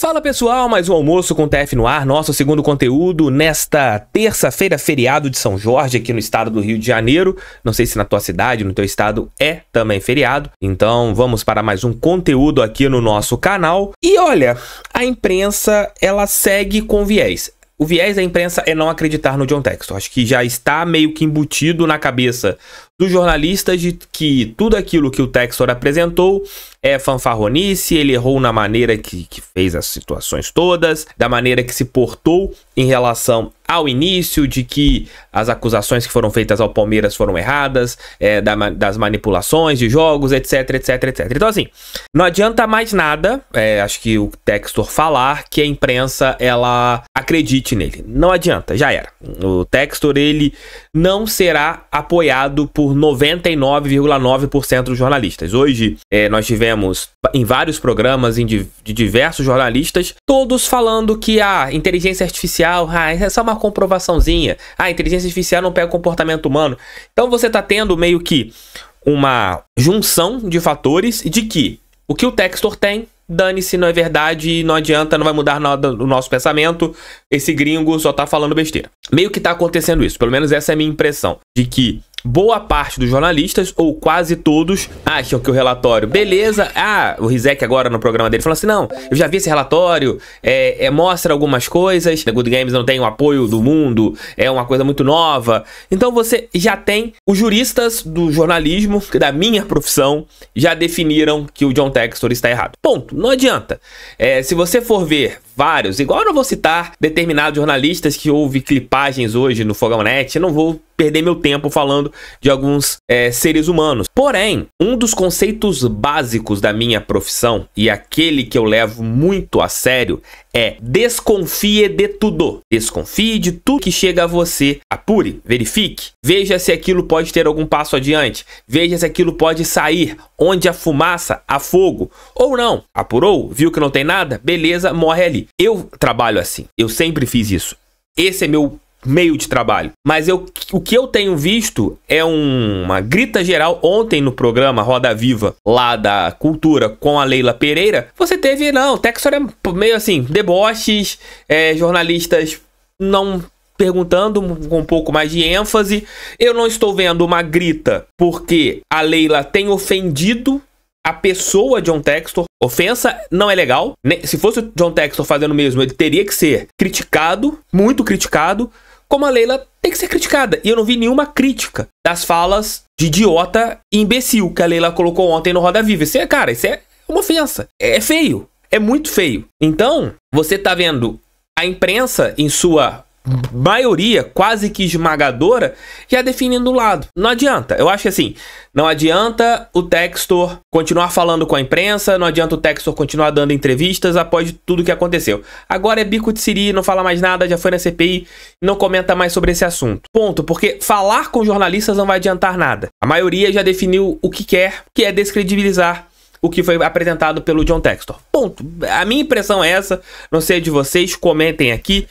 Fala pessoal, mais um almoço com TF no ar, nosso segundo conteúdo nesta terça-feira, feriado de São Jorge aqui no estado do Rio de Janeiro. Não sei se na tua cidade, no teu estado é também feriado. Então, vamos para mais um conteúdo aqui no nosso canal. E olha, a imprensa, ela segue com viés. O viés da imprensa é não acreditar no John Textor. Acho que já está meio que embutido na cabeça dos jornalistas de que tudo aquilo que o Textor apresentou é fanfarronice, ele errou na maneira que, que fez as situações todas, da maneira que se portou em relação ao início de que as acusações que foram feitas ao Palmeiras foram erradas, é, da, das manipulações de jogos, etc, etc, etc. Então, assim, não adianta mais nada, é, acho que o Textor falar que a imprensa ela acredite nele. Não adianta, já era. O Textor ele não será apoiado por 99,9% dos jornalistas. Hoje é, nós tivemos em vários programas de diversos jornalistas, todos falando que a ah, inteligência artificial ah, é só uma comprovaçãozinha. Ah, a inteligência artificial não pega o comportamento humano. Então você está tendo meio que uma junção de fatores de que o que o Textor tem, dane-se, não é verdade, não adianta, não vai mudar nada o nosso pensamento. Esse gringo só tá falando besteira. Meio que tá acontecendo isso, pelo menos essa é a minha impressão, de que Boa parte dos jornalistas, ou quase todos, acham que o relatório, beleza. Ah, o Rizek agora no programa dele falou assim: não, eu já vi esse relatório, é, é, mostra algumas coisas. The Good Games não tem o apoio do mundo, é uma coisa muito nova. Então você já tem os juristas do jornalismo, da minha profissão, já definiram que o John Textor está errado. Ponto. Não adianta. É, se você for ver vários. Igual eu não vou citar determinados jornalistas que houve clipagens hoje no Fogão Net, eu não vou perder meu tempo falando de alguns é, seres humanos. Porém, um dos conceitos básicos da minha profissão e aquele que eu levo muito a sério é desconfie de tudo. Desconfie de tudo que chega a você. Apure, verifique, veja se aquilo pode ter algum passo adiante, veja se aquilo pode sair onde a fumaça, a fogo ou não. Apurou, viu que não tem nada? Beleza, morre ali. Eu trabalho assim. Eu sempre fiz isso. Esse é meu meio de trabalho. Mas eu, o que eu tenho visto é um, uma grita geral. Ontem no programa Roda Viva, lá da Cultura, com a Leila Pereira, você teve, não, Texor é meio assim, deboches, é, jornalistas não perguntando com um pouco mais de ênfase. Eu não estou vendo uma grita porque a Leila tem ofendido a pessoa John Textor. Ofensa não é legal. Né? Se fosse o John Textor fazendo o mesmo, ele teria que ser criticado, muito criticado como a Leila tem que ser criticada. E eu não vi nenhuma crítica das falas de idiota e imbecil que a Leila colocou ontem no Roda Viva. Isso é, cara, isso é uma ofensa. É, é feio. É muito feio. Então, você tá vendo a imprensa em sua maioria, quase que esmagadora, já definindo o lado. Não adianta. Eu acho que assim, não adianta o Textor continuar falando com a imprensa, não adianta o Textor continuar dando entrevistas após tudo que aconteceu. Agora é bico de siri, não fala mais nada, já foi na CPI, não comenta mais sobre esse assunto. Ponto, porque falar com jornalistas não vai adiantar nada. A maioria já definiu o que quer, que é descredibilizar o que foi apresentado pelo John Textor. Ponto. A minha impressão é essa, não sei de vocês, comentem aqui.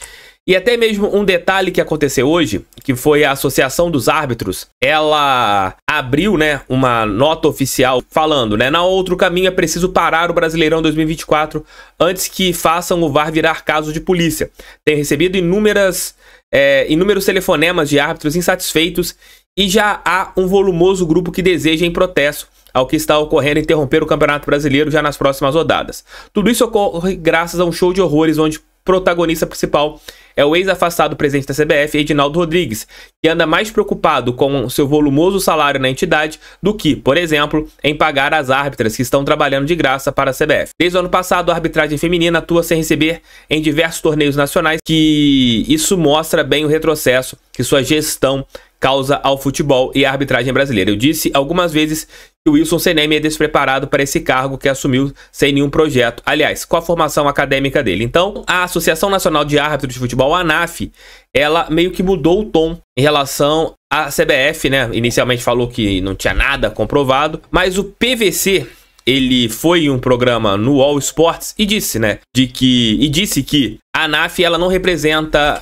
E até mesmo um detalhe que aconteceu hoje, que foi a Associação dos Árbitros, ela abriu, né, uma nota oficial falando, né, na outro caminho é preciso parar o Brasileirão 2024 antes que façam o VAR virar caso de polícia. Tem recebido inúmeras é, inúmeros telefonemas de árbitros insatisfeitos e já há um volumoso grupo que deseja em protesto ao que está ocorrendo interromper o Campeonato Brasileiro já nas próximas rodadas. Tudo isso ocorre graças a um show de horrores onde protagonista principal é o ex-afastado presidente da CBF, Edinaldo Rodrigues, que anda mais preocupado com seu volumoso salário na entidade do que, por exemplo, em pagar as árbitras que estão trabalhando de graça para a CBF. Desde o ano passado, a arbitragem feminina atua sem receber em diversos torneios nacionais, que isso mostra bem o retrocesso que sua gestão causa ao futebol e à arbitragem brasileira. Eu disse algumas vezes que o Wilson Seneme é despreparado para esse cargo que assumiu sem nenhum projeto. Aliás, com a formação acadêmica dele. Então, a Associação Nacional de Árbitros de Futebol, a ANAF, ela meio que mudou o tom em relação à CBF, né? Inicialmente falou que não tinha nada comprovado, mas o PVC, ele foi em um programa no All Sports e disse, né, de que e disse que a ANAF ela não representa a,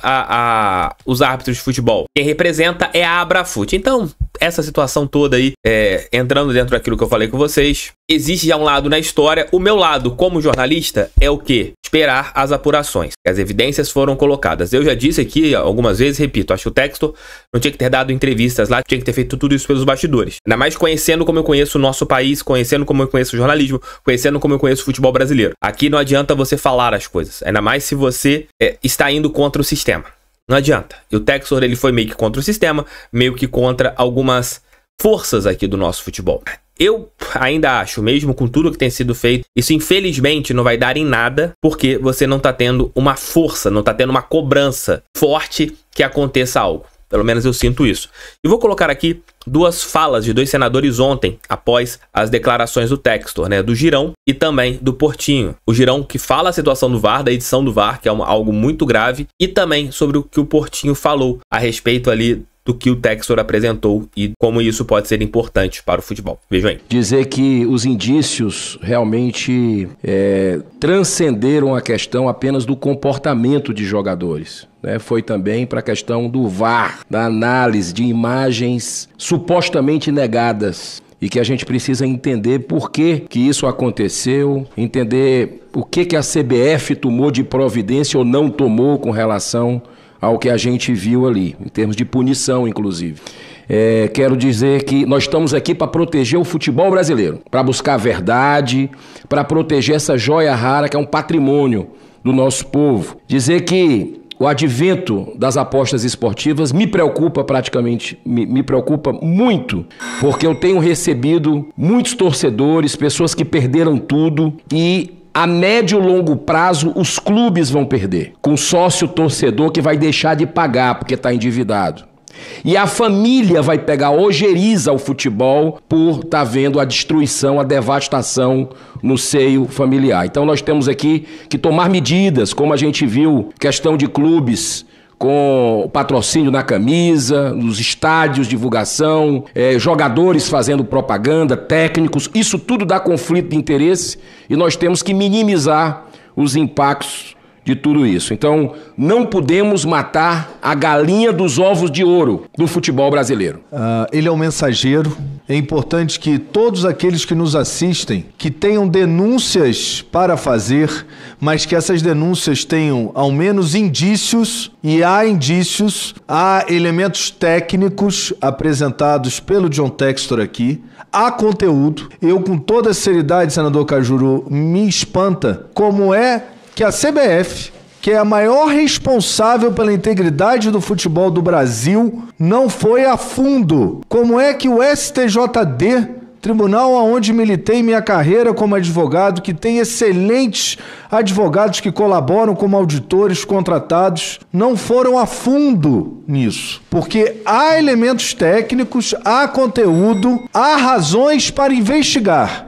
a, os árbitros de futebol. Quem representa é a Abrafute. Então, essa situação toda aí, é, entrando dentro daquilo que eu falei com vocês, existe já um lado na história. O meu lado, como jornalista, é o que? Esperar as apurações. As evidências foram colocadas. Eu já disse aqui algumas vezes, repito, acho que o texto não tinha que ter dado entrevistas lá, tinha que ter feito tudo isso pelos bastidores. Ainda mais conhecendo como eu conheço o nosso país, conhecendo como eu conheço o jornalismo, conhecendo como eu conheço o futebol brasileiro. Aqui não adianta você falar as coisas, ainda mais se você é, está indo contra o sistema. Não adianta. E o Texor ele foi meio que contra o sistema, meio que contra algumas forças aqui do nosso futebol. Eu ainda acho, mesmo com tudo que tem sido feito, isso infelizmente não vai dar em nada, porque você não está tendo uma força, não está tendo uma cobrança forte que aconteça algo. Pelo menos eu sinto isso. E vou colocar aqui duas falas de dois senadores ontem, após as declarações do Textor, né, do Girão e também do Portinho. O Girão que fala a situação do VAR, da edição do VAR, que é uma, algo muito grave, e também sobre o que o Portinho falou a respeito ali do que o Textor apresentou e como isso pode ser importante para o futebol. Veja aí. Dizer que os indícios realmente é, transcenderam a questão apenas do comportamento de jogadores. Né, foi também para a questão do VAR, da análise de imagens supostamente negadas e que a gente precisa entender por que, que isso aconteceu, entender o que, que a CBF tomou de providência ou não tomou com relação ao que a gente viu ali, em termos de punição, inclusive. É, quero dizer que nós estamos aqui para proteger o futebol brasileiro, para buscar a verdade, para proteger essa joia rara que é um patrimônio do nosso povo. Dizer que o advento das apostas esportivas me preocupa praticamente, me, me, preocupa muito, porque eu tenho recebido muitos torcedores, pessoas que perderam tudo e a médio e longo prazo os clubes vão perder, com sócio torcedor que vai deixar de pagar porque está endividado. E a família vai pegar ojeriza ao futebol por estar tá vendo a destruição, a devastação no seio familiar. Então nós temos aqui que tomar medidas, como a gente viu, questão de clubes com patrocínio na camisa, nos estádios, divulgação, é, jogadores fazendo propaganda, técnicos, isso tudo dá conflito de interesse e nós temos que minimizar os impactos de tudo isso. Então, não podemos matar a galinha dos ovos de ouro do futebol brasileiro. Uh, ele é um mensageiro é importante que todos aqueles que nos assistem, que tenham denúncias para fazer, mas que essas denúncias tenham ao menos indícios, e há indícios, há elementos técnicos apresentados pelo John Textor aqui, há conteúdo. Eu, com toda seriedade, senador Cajuru, me espanta como é que a CBF que é a maior responsável pela integridade do futebol do Brasil, não foi a fundo. Como é que o STJD tribunal aonde militei minha carreira como advogado, que tem excelentes advogados que colaboram como auditores contratados, não foram a fundo nisso. Porque há elementos técnicos, há conteúdo, há razões para investigar.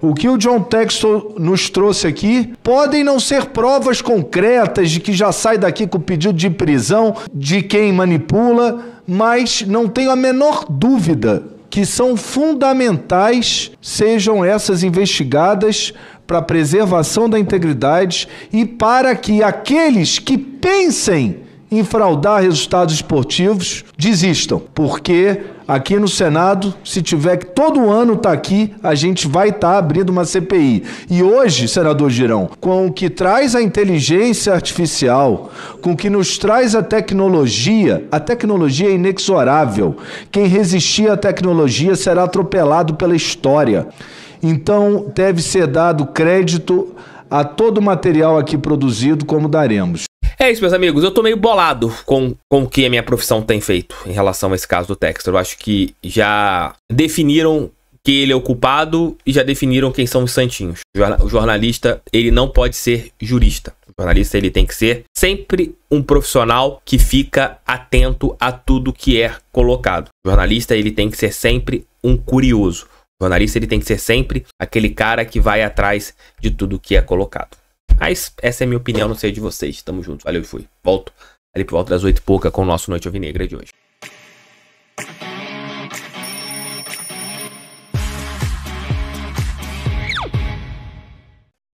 O que o John Texton nos trouxe aqui podem não ser provas concretas de que já sai daqui com o pedido de prisão de quem manipula, mas não tenho a menor dúvida que são fundamentais sejam essas investigadas para a preservação da integridade e para que aqueles que pensem enfraudar resultados esportivos, desistam, porque aqui no Senado, se tiver que todo ano tá aqui, a gente vai estar tá abrindo uma CPI. E hoje, senador Girão, com o que traz a inteligência artificial, com o que nos traz a tecnologia, a tecnologia é inexorável. Quem resistir à tecnologia será atropelado pela história. Então, deve ser dado crédito a todo o material aqui produzido, como daremos. É isso, meus amigos. Eu tô meio bolado com, com o que a minha profissão tem feito em relação a esse caso do Textor. Eu acho que já definiram que ele é o culpado e já definiram quem são os santinhos. O jornalista, ele não pode ser jurista. O jornalista, ele tem que ser sempre um profissional que fica atento a tudo que é colocado. O jornalista, ele tem que ser sempre um curioso. O jornalista, ele tem que ser sempre aquele cara que vai atrás de tudo que é colocado. Mas ah, essa é a minha opinião, não sei de vocês. Tamo junto, valeu, e fui. Volto ali por volta das oito e pouca com o nosso Noite Ovinegra de hoje.